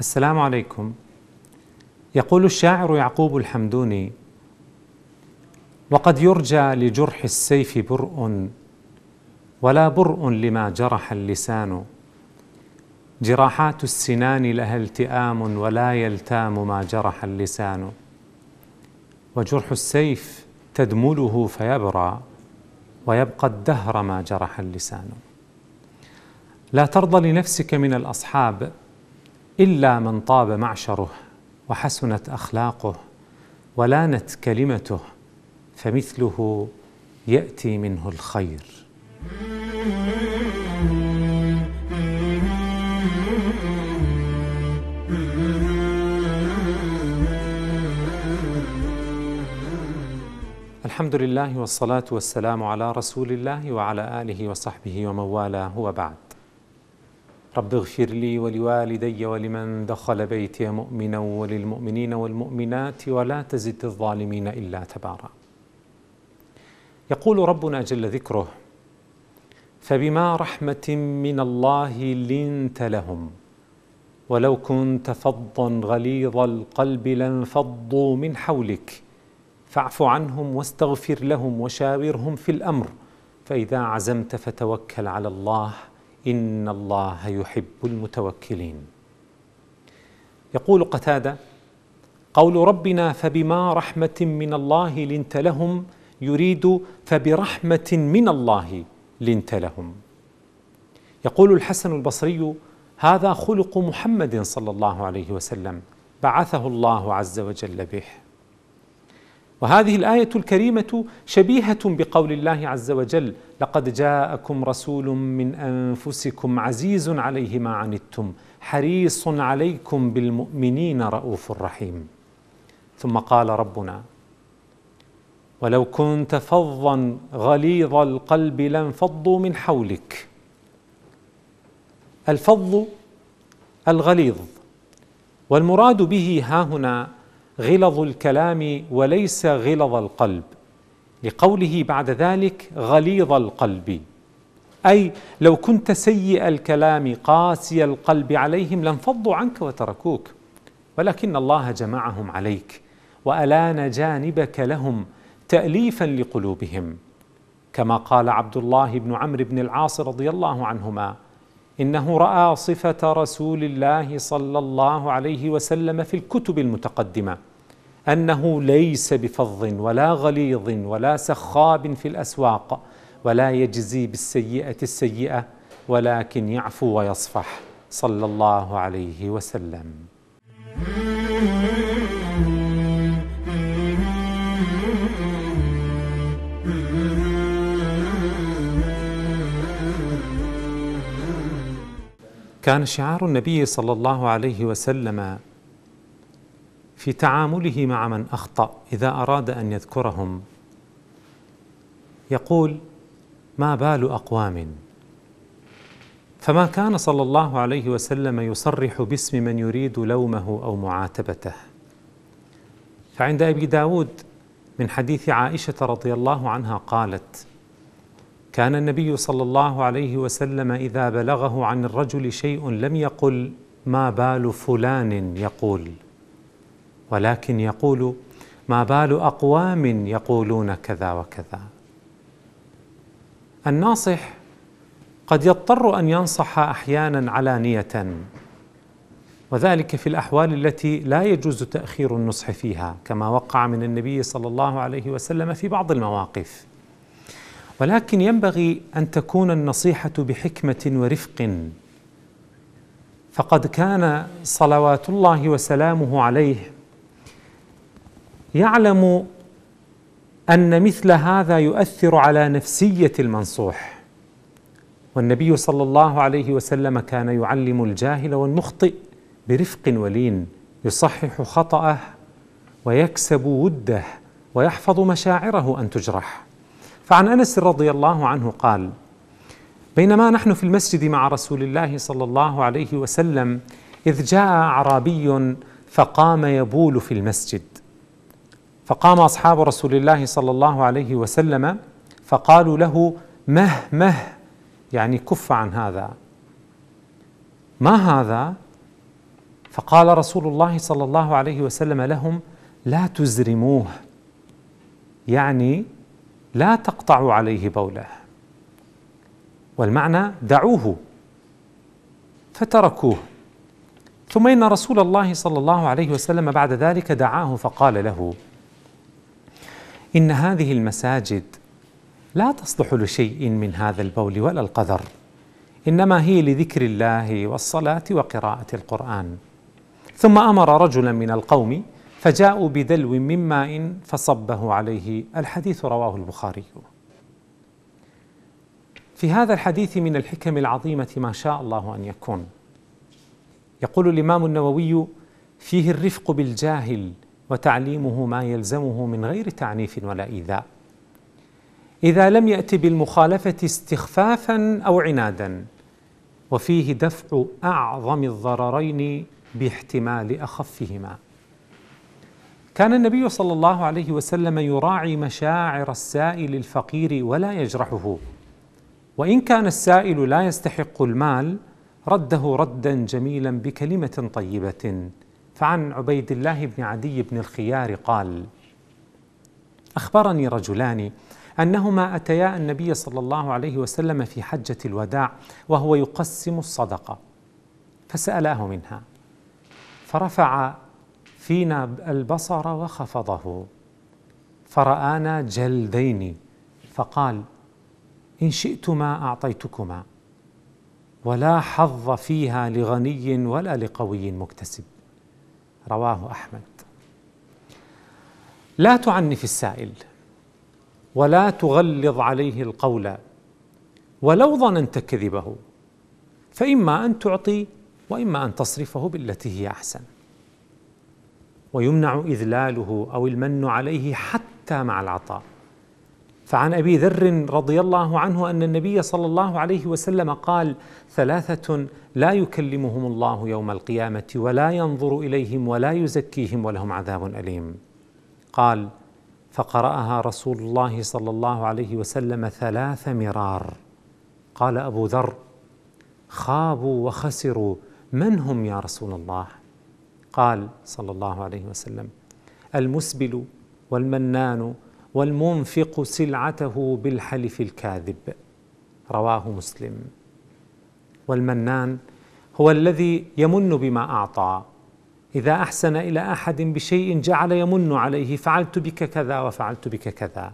السلام عليكم يقول الشاعر يعقوب الحمدوني وقد يرجى لجرح السيف برء ولا برء لما جرح اللسان جراحات السنان لها التئام ولا يلتام ما جرح اللسان وجرح السيف تدمله فيبرى ويبقى الدهر ما جرح اللسان لا ترضى لنفسك من الاصحاب الا من طاب معشره وحسنت اخلاقه ولانت كلمته فمثله ياتي منه الخير الحمد لله والصلاه والسلام على رسول الله وعلى اله وصحبه ومن والاه وبعد رب اغفر لي ولوالدي ولمن دخل بيتي مؤمنا وللمؤمنين والمؤمنات ولا تزد الظالمين الا تبارا يقول ربنا جل ذكره فبما رحمه من الله لنت لهم ولو كنت فظا غليظ القلب لانفضوا من حولك فاعف عنهم واستغفر لهم وشاورهم في الامر فاذا عزمت فتوكل على الله ان الله يحب المتوكلين يقول قتاده قول ربنا فبما رحمه من الله لنت لهم يريد فبرحمة من الله لنت لهم يقول الحسن البصري هذا خلق محمد صلى الله عليه وسلم بعثه الله عز وجل به وهذه الايه الكريمه شبيهه بقول الله عز وجل لقد جاءكم رسول من انفسكم عزيز عليه ما عنتم حريص عليكم بالمؤمنين رؤوف رحيم ثم قال ربنا ولو كنت فظا غليظ القلب لانفضوا من حولك الفظ الغليظ والمراد به ها هنا غلظ الكلام وليس غلظ القلب لقوله بعد ذلك غليظ القلب اي لو كنت سيء الكلام قاسي القلب عليهم لانفضوا عنك وتركوك ولكن الله جمعهم عليك والان جانبك لهم تاليفا لقلوبهم كما قال عبد الله بن عمرو بن العاص رضي الله عنهما انه راى صفه رسول الله صلى الله عليه وسلم في الكتب المتقدمه انه ليس بفظ ولا غليظ ولا سخاب في الاسواق ولا يجزي بالسيئه السيئه ولكن يعفو ويصفح صلى الله عليه وسلم كان شعار النبي صلى الله عليه وسلم في تعامله مع من اخطا اذا اراد ان يذكرهم يقول ما بال اقوام فما كان صلى الله عليه وسلم يصرح باسم من يريد لومه او معاتبته فعند ابي داود من حديث عائشه رضي الله عنها قالت كان النبي صلى الله عليه وسلم اذا بلغه عن الرجل شيء لم يقل ما بال فلان يقول ولكن يقول ما بال اقوام يقولون كذا وكذا الناصح قد يضطر ان ينصح احيانا علانيه وذلك في الاحوال التي لا يجوز تاخير النصح فيها كما وقع من النبي صلى الله عليه وسلم في بعض المواقف ولكن ينبغي ان تكون النصيحه بحكمه ورفق فقد كان صلوات الله وسلامه عليه يعلم ان مثل هذا يؤثر على نفسيه المنصوح والنبي صلى الله عليه وسلم كان يعلم الجاهل والمخطئ برفق ولين يصحح خطاه ويكسب وده ويحفظ مشاعره ان تجرح فعن انس رضي الله عنه قال بينما نحن في المسجد مع رسول الله صلى الله عليه وسلم اذ جاء اعرابي فقام يبول في المسجد فقام اصحاب رسول الله صلى الله عليه وسلم فقالوا له مه مه يعني كف عن هذا ما هذا فقال رسول الله صلى الله عليه وسلم لهم لا تزرموه يعني لا تقطعوا عليه بوله والمعنى دعوه فتركوه ثم ان رسول الله صلى الله عليه وسلم بعد ذلك دعاه فقال له ان هذه المساجد لا تصلح لشيء من هذا البول ولا القذر انما هي لذكر الله والصلاه وقراءه القران ثم امر رجلا من القوم فجاءوا بدلو من ماء فصبه عليه الحديث رواه البخاري في هذا الحديث من الحكم العظيمه ما شاء الله ان يكون يقول الامام النووي فيه الرفق بالجاهل وتعليمه ما يلزمه من غير تعنيف ولا ايذاء اذا لم يات بالمخالفه استخفافا او عنادا وفيه دفع اعظم الضررين باحتمال اخفهما كان النبي صلى الله عليه وسلم يراعي مشاعر السائل الفقير ولا يجرحه وان كان السائل لا يستحق المال رده ردا جميلا بكلمه طيبه فعن عبيد الله بن عدي بن الخيار قال اخبرني رجلان انهما اتيا النبي صلى الله عليه وسلم في حجه الوداع وهو يقسم الصدقه فسالاه منها فرفع فينا البصر وخفضه فرآنا جلدين فقال إن شئتما أعطيتكما ولا حظ فيها لغني ولا لقوي مكتسب رواه أحمد لا تعنف السائل ولا تغلظ عليه القول ولو ظننت كذبه فإما أن تعطي وإما أن تصرفه بالتي هي أحسن ويمنع إذلاله أو المن عليه حتى مع العطاء فعن أبي ذر رضي الله عنه أن النبي صلى الله عليه وسلم قال ثلاثة لا يكلمهم الله يوم القيامة ولا ينظر إليهم ولا يزكيهم ولهم عذاب أليم قال فقرأها رسول الله صلى الله عليه وسلم ثلاث مرار قال أبو ذر خابوا وخسروا من هم يا رسول الله قال صلى الله عليه وسلم المسبل والمنان والمنفق سلعته بالحلف الكاذب رواه مسلم والمنان هو الذي يمن بما اعطى اذا احسن الى احد بشيء جعل يمن عليه فعلت بك كذا وفعلت بك كذا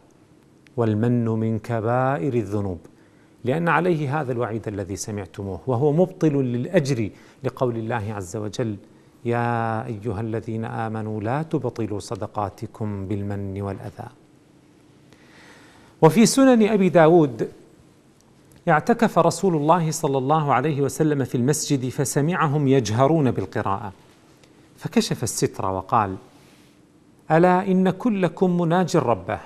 والمن من كبائر الذنوب لان عليه هذا الوعيد الذي سمعتموه وهو مبطل للاجر لقول الله عز وجل يا ايها الذين امنوا لا تبطلوا صدقاتكم بالمن والاذى وفي سنن ابي داود اعتكف رسول الله صلى الله عليه وسلم في المسجد فسمعهم يجهرون بالقراءه فكشف الستر وقال الا ان كلكم مناج ربه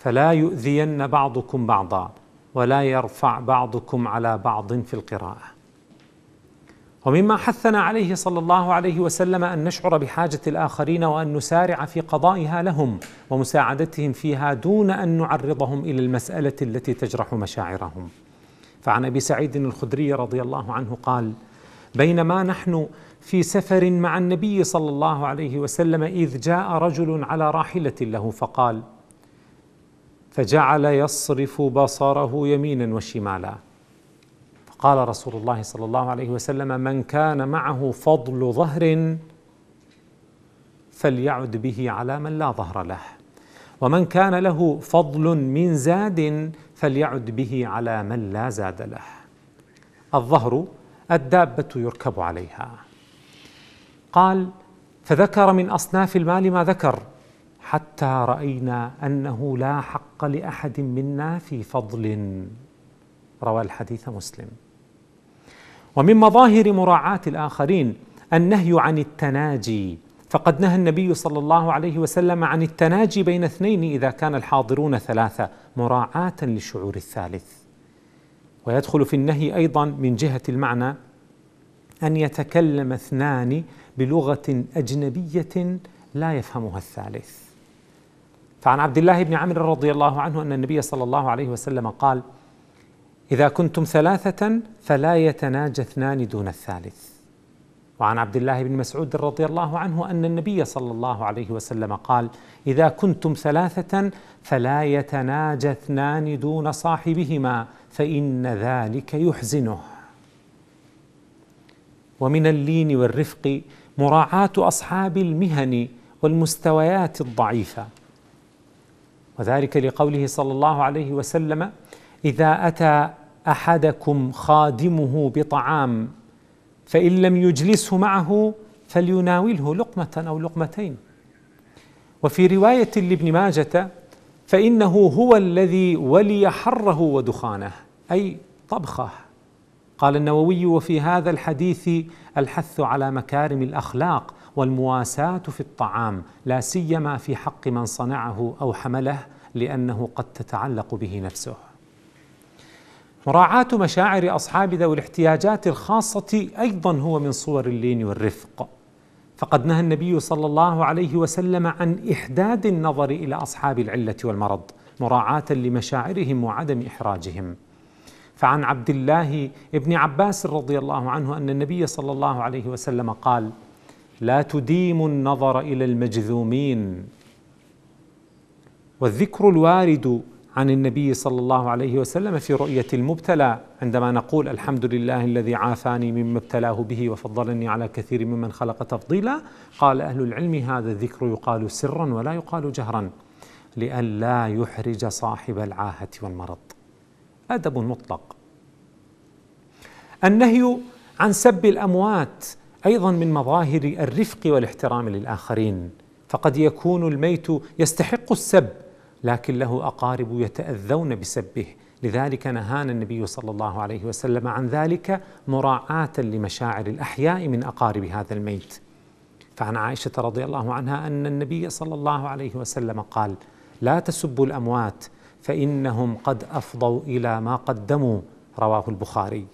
فلا يؤذين بعضكم بعضا ولا يرفع بعضكم على بعض في القراءه ومما حثنا عليه صلى الله عليه وسلم ان نشعر بحاجه الاخرين وان نسارع في قضائها لهم ومساعدتهم فيها دون ان نعرضهم الى المساله التي تجرح مشاعرهم. فعن ابي سعيد الخدري رضي الله عنه قال: بينما نحن في سفر مع النبي صلى الله عليه وسلم اذ جاء رجل على راحله له فقال: فجعل يصرف بصره يمينا وشمالا قال رسول الله صلى الله عليه وسلم من كان معه فضل ظهر فليعد به على من لا ظهر له ومن كان له فضل من زاد فليعد به على من لا زاد له الظهر الدابه يركب عليها قال فذكر من اصناف المال ما ذكر حتى راينا انه لا حق لاحد منا في فضل روى الحديث مسلم ومن مظاهر مراعاة الآخرين النهي عن التناجي فقد نهى النبي صلى الله عليه وسلم عن التناجي بين اثنين إذا كان الحاضرون ثلاثة مراعاة للشعور الثالث ويدخل في النهي أيضا من جهة المعنى أن يتكلم اثنان بلغة أجنبية لا يفهمها الثالث فعن عبد الله بن عمرو رضي الله عنه أن النبي صلى الله عليه وسلم قال إذا كنتم ثلاثة فلا يتناجى اثنان دون الثالث. وعن عبد الله بن مسعود رضي الله عنه أن النبي صلى الله عليه وسلم قال: إذا كنتم ثلاثة فلا يتناجى اثنان دون صاحبهما فإن ذلك يحزنه. ومن اللين والرفق مراعاة أصحاب المهن والمستويات الضعيفة. وذلك لقوله صلى الله عليه وسلم: اذا اتى احدكم خادمه بطعام فان لم يجلسه معه فليناوله لقمه او لقمتين وفي روايه لابن ماجه فانه هو الذي ولي حره ودخانه اي طبخه قال النووي وفي هذا الحديث الحث على مكارم الاخلاق والمواساه في الطعام لا سيما في حق من صنعه او حمله لانه قد تتعلق به نفسه مراعاة مشاعر أصحاب ذوي الاحتياجات الخاصة أيضا هو من صور اللين والرفق فقد نهى النبي صلى الله عليه وسلم عن إحداد النظر إلى أصحاب العلة والمرض مراعاة لمشاعرهم وعدم إحراجهم فعن عبد الله بن عباس رضي الله عنه أن النبي صلى الله عليه وسلم قال لا تديم النظر إلى المجذومين والذكر الوارد عن النبي صلى الله عليه وسلم في رؤية المبتلى عندما نقول الحمد لله الذي عافاني مما ابتلاه به وفضلني على كثير ممن خلق تفضيلا قال أهل العلم هذا الذكر يقال سرا ولا يقال جهرا لئلا يحرج صاحب العاهة والمرض أدب مطلق النهي عن سب الأموات أيضا من مظاهر الرفق والاحترام للآخرين فقد يكون الميت يستحق السب لكن له اقارب يتاذون بسبه لذلك نهانا النبي صلى الله عليه وسلم عن ذلك مراعاه لمشاعر الاحياء من اقارب هذا الميت فعن عائشه رضي الله عنها ان النبي صلى الله عليه وسلم قال لا تسبوا الاموات فانهم قد افضوا الى ما قدموا رواه البخاري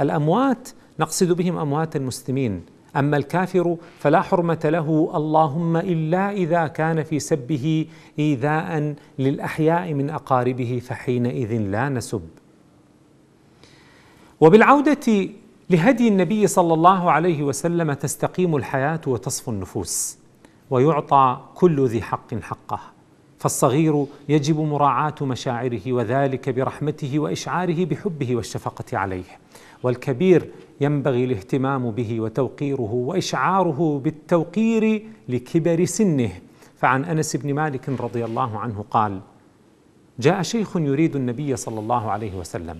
الاموات نقصد بهم اموات المسلمين أما الكافر فلا حرمة له اللهم إلا إذا كان في سبه إيذاء للأحياء من أقاربه فحينئذ لا نسب وبالعودة لهدي النبي صلى الله عليه وسلم تستقيم الحياة وتصفو النفوس ويعطى كل ذي حق حقه فالصغير يجب مراعاة مشاعره وذلك برحمته وإشعاره بحبه والشفقة عليه والكبير ينبغي الاهتمام به وتوقيره واشعاره بالتوقير لكبر سنه فعن انس بن مالك رضي الله عنه قال جاء شيخ يريد النبي صلى الله عليه وسلم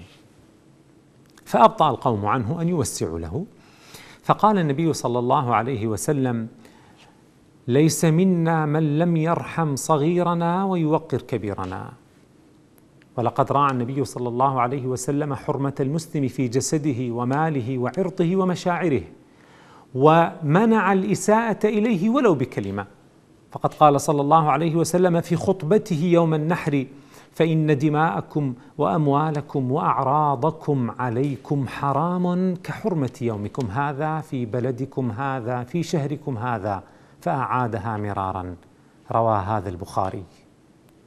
فابطا القوم عنه ان يوسعوا له فقال النبي صلى الله عليه وسلم ليس منا من لم يرحم صغيرنا ويوقر كبيرنا ولقد راعى النبي صلى الله عليه وسلم حرمة المسلم في جسده وماله وعرضه ومشاعره ومنع الإساءة إليه ولو بكلمة فقد قال صلى الله عليه وسلم في خطبته يوم النحر فإن دماءكم وأموالكم وأعراضكم عليكم حرام كحرمة يومكم هذا في بلدكم هذا في شهركم هذا فأعادها مرارا روى هذا البخاري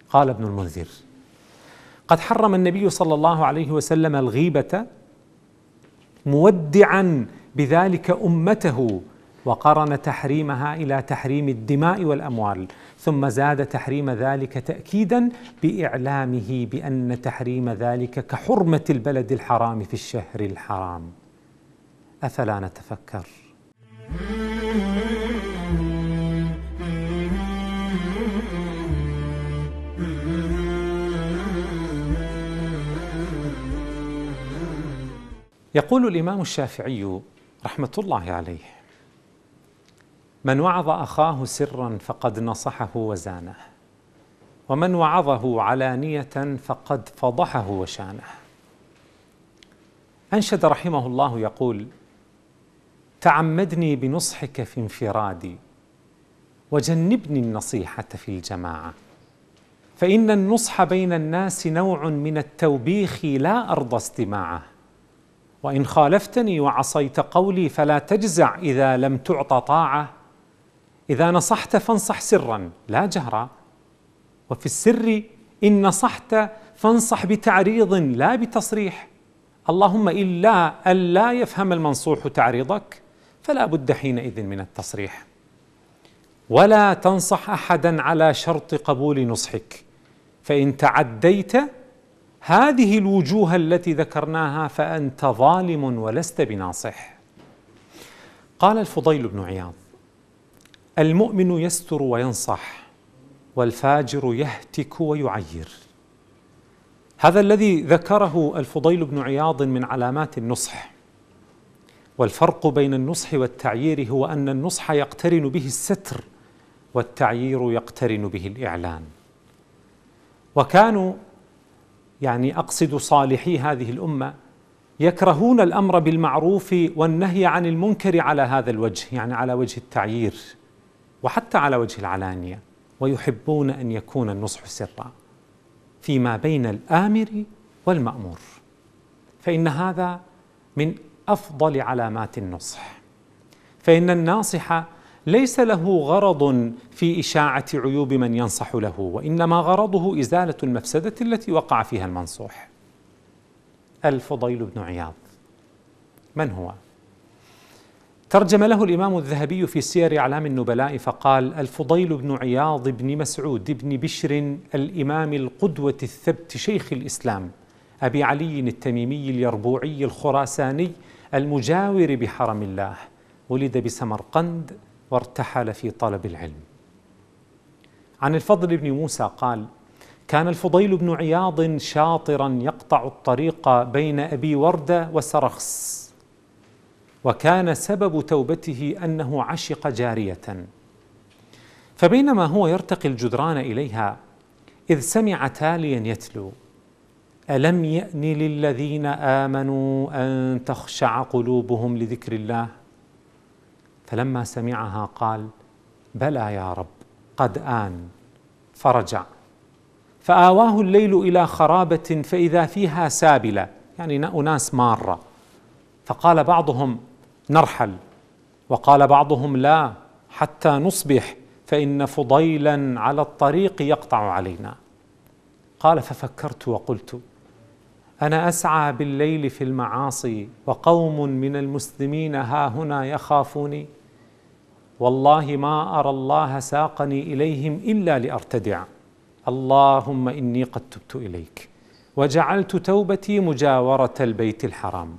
قال ابن المنذر قد حرم النبي صلى الله عليه وسلم الغيبه مودعا بذلك امته وقرن تحريمها الى تحريم الدماء والاموال ثم زاد تحريم ذلك تاكيدا باعلامه بان تحريم ذلك كحرمه البلد الحرام في الشهر الحرام افلا نتفكر يقول الامام الشافعي رحمه الله عليه من وعظ اخاه سرا فقد نصحه وزانه ومن وعظه علانيه فقد فضحه وشانه انشد رحمه الله يقول تعمدني بنصحك في انفرادي وجنبني النصيحه في الجماعه فان النصح بين الناس نوع من التوبيخ لا ارضى استماعه وإن خالفتني وعصيت قولي فلا تجزع إذا لم تعط طاعة إذا نصحت فانصح سرا لا جهرا وفي السر إن نصحت فانصح بتعريض لا بتصريح اللهم إلا ألا يفهم المنصوح تعريضك فلا بد حينئذ من التصريح ولا تنصح أحدا على شرط قبول نصحك فإن تعديت هذه الوجوه التي ذكرناها فانت ظالم ولست بناصح قال الفضيل بن عياض المؤمن يستر وينصح والفاجر يهتك ويعير هذا الذي ذكره الفضيل بن عياض من علامات النصح والفرق بين النصح والتعيير هو ان النصح يقترن به الستر والتعيير يقترن به الاعلان وكانوا يعني اقصد صالحي هذه الامه يكرهون الامر بالمعروف والنهي عن المنكر على هذا الوجه يعني على وجه التعيير وحتى على وجه العلانيه ويحبون ان يكون النصح سرا فيما بين الامر والمامور فان هذا من افضل علامات النصح فان الناصح ليس له غرض في إشاعة عيوب من ينصح له وإنما غرضه إزالة المفسدة التي وقع فيها المنصوح الفضيل بن عياض من هو؟ ترجم له الإمام الذهبي في سير أعلام النبلاء فقال الفضيل بن عياض بن مسعود بن بشر الإمام القدوة الثبت شيخ الإسلام أبي علي التميمي اليربوعي الخراساني المجاور بحرم الله ولد بسمرقند وارتحل في طلب العلم عن الفضل بن موسى قال كان الفضيل بن عياض شاطرا يقطع الطريق بين ابي ورده وسرخس وكان سبب توبته انه عشق جاريه فبينما هو يرتقي الجدران اليها اذ سمع تاليا يتلو الم يان للذين امنوا ان تخشع قلوبهم لذكر الله فلما سمعها قال بلى يا رب قد آن فرجع فآواه الليل إلى خرابة فإذا فيها سابلة يعني أناس مارة فقال بعضهم نرحل وقال بعضهم لا حتى نصبح فإن فضيلا على الطريق يقطع علينا قال ففكرت وقلت انا اسعى بالليل في المعاصي وقوم من المسلمين ها هنا يخافوني والله ما أرى الله ساقني إليهم إلا لأرتدع اللهم إني قد تبت إليك وجعلت توبتي مجاورة البيت الحرام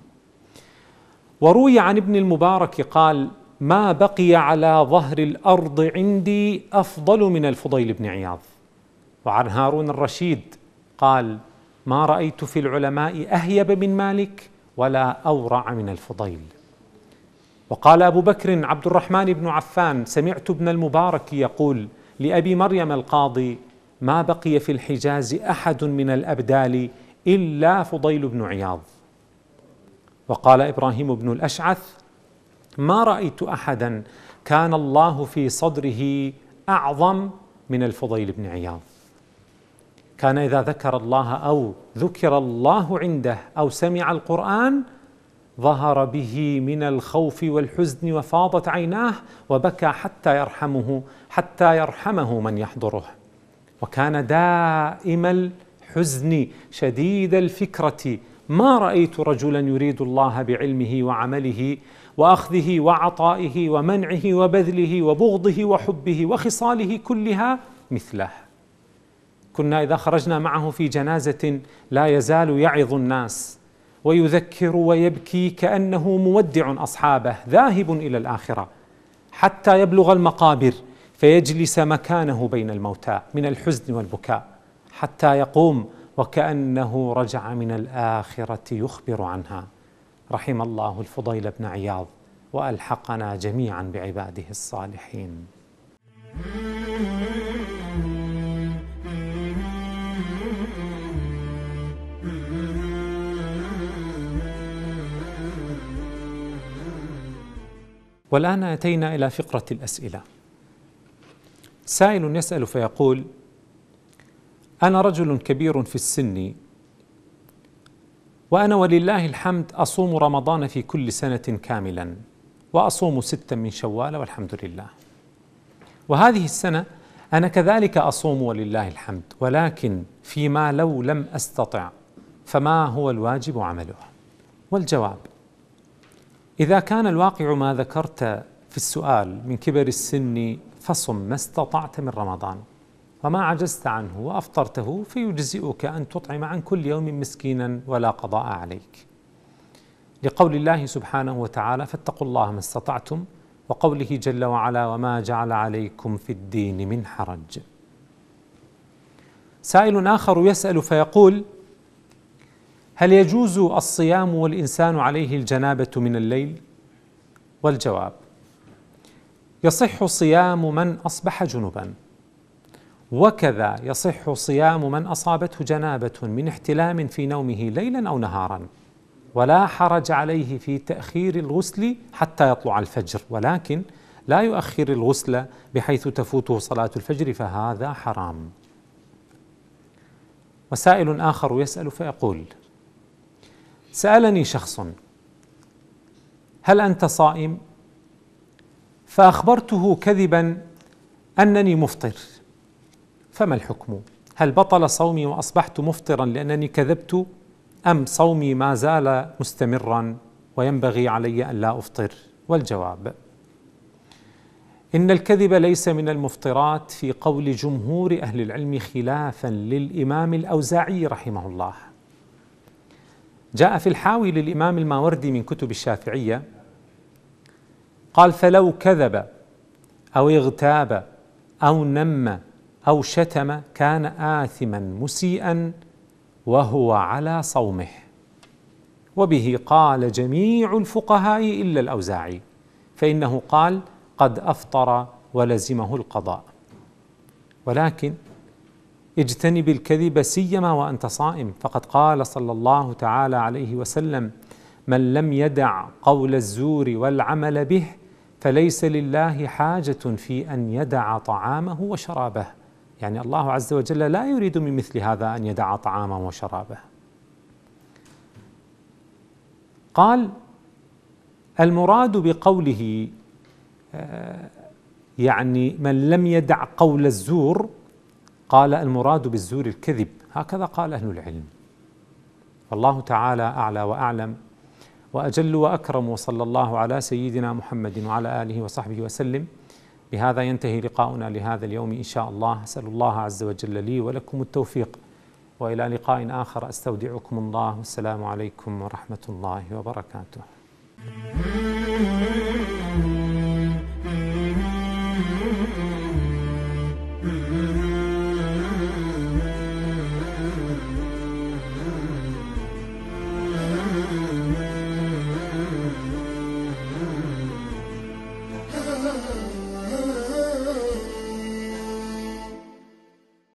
وروي عن ابن المبارك قال ما بقي على ظهر الأرض عندي أفضل من الفضيل بن عياض وعن هارون الرشيد قال ما رأيت في العلماء أهيب من مالك ولا أورع من الفضيل وقال أبو بكر عبد الرحمن بن عفان سمعت ابن المبارك يقول لأبي مريم القاضي ما بقي في الحجاز أحد من الأبدال إلا فضيل بن عياض وقال إبراهيم بن الأشعث ما رأيت أحدا كان الله في صدره أعظم من الفضيل بن عياض كان إذا ذكر الله أو ذكر الله عنده أو سمع القرآن ظهر به من الخوف والحزن وفاضت عيناه وبكى حتى يرحمه حتى يرحمه من يحضره وكان دائم الحزن شديد الفكره ما رايت رجلا يريد الله بعلمه وعمله واخذه وعطائه ومنعه وبذله وبغضه وحبه وخصاله كلها مثله كنا اذا خرجنا معه في جنازه لا يزال يعظ الناس ويذكر ويبكي كانه مودع اصحابه ذاهب الى الاخره حتى يبلغ المقابر فيجلس مكانه بين الموتى من الحزن والبكاء حتى يقوم وكانه رجع من الاخره يخبر عنها رحم الله الفضيل بن عياض والحقنا جميعا بعباده الصالحين والآن أتينا إلى فقرة الأسئلة سائل يسأل فيقول أنا رجل كبير في السن وأنا ولله الحمد أصوم رمضان في كل سنة كاملا وأصوم ستا من شوال والحمد لله وهذه السنة أنا كذلك أصوم ولله الحمد ولكن فيما لو لم أستطع فما هو الواجب عمله والجواب إذا كان الواقع ما ذكرت في السؤال من كبر السن فصم ما استطعت من رمضان وما عجزت عنه وافطرته فيجزئك ان تطعم عن كل يوم مسكينا ولا قضاء عليك. لقول الله سبحانه وتعالى فاتقوا الله ما استطعتم وقوله جل وعلا وما جعل عليكم في الدين من حرج. سائل اخر يسال فيقول هل يجوز الصيام والإنسان عليه الجنابة من الليل؟ والجواب يصح صيام من أصبح جنبا وكذا يصح صيام من أصابته جنابة من احتلام في نومه ليلا أو نهارا ولا حرج عليه في تأخير الغسل حتى يطلع الفجر ولكن لا يؤخر الغسل بحيث تفوته صلاة الفجر فهذا حرام وسائل آخر يسأل فيقول سالني شخص هل انت صائم فاخبرته كذبا انني مفطر فما الحكم هل بطل صومي واصبحت مفطرا لانني كذبت ام صومي ما زال مستمرا وينبغي علي ان لا افطر والجواب ان الكذب ليس من المفطرات في قول جمهور اهل العلم خلافا للامام الاوزاعي رحمه الله جاء في الحاوي للإمام الماوردي من كتب الشافعية قال فلو كذب أو اغتاب أو نم أو شتم كان آثما مسيئا وهو على صومه وبه قال جميع الفقهاء إلا الأوزاعي فإنه قال قد أفطر ولزمه القضاء ولكن اجتنب الكذب سيما وانت صائم فقد قال صلى الله تعالى عليه وسلم من لم يدع قول الزور والعمل به فليس لله حاجه في ان يدع طعامه وشرابه يعني الله عز وجل لا يريد من مثل هذا ان يدع طعامه وشرابه قال المراد بقوله آه، يعني من لم يدع قول الزور قال المراد بالزور الكذب هكذا قال أهل العلم والله تعالى أعلى وأعلم وأجل وأكرم وصلى الله على سيدنا محمد وعلى آله وصحبه وسلم بهذا ينتهي لقاؤنا لهذا اليوم إن شاء الله أسأل الله عز وجل لي ولكم التوفيق وإلى لقاء آخر أستودعكم الله والسلام عليكم ورحمة الله وبركاته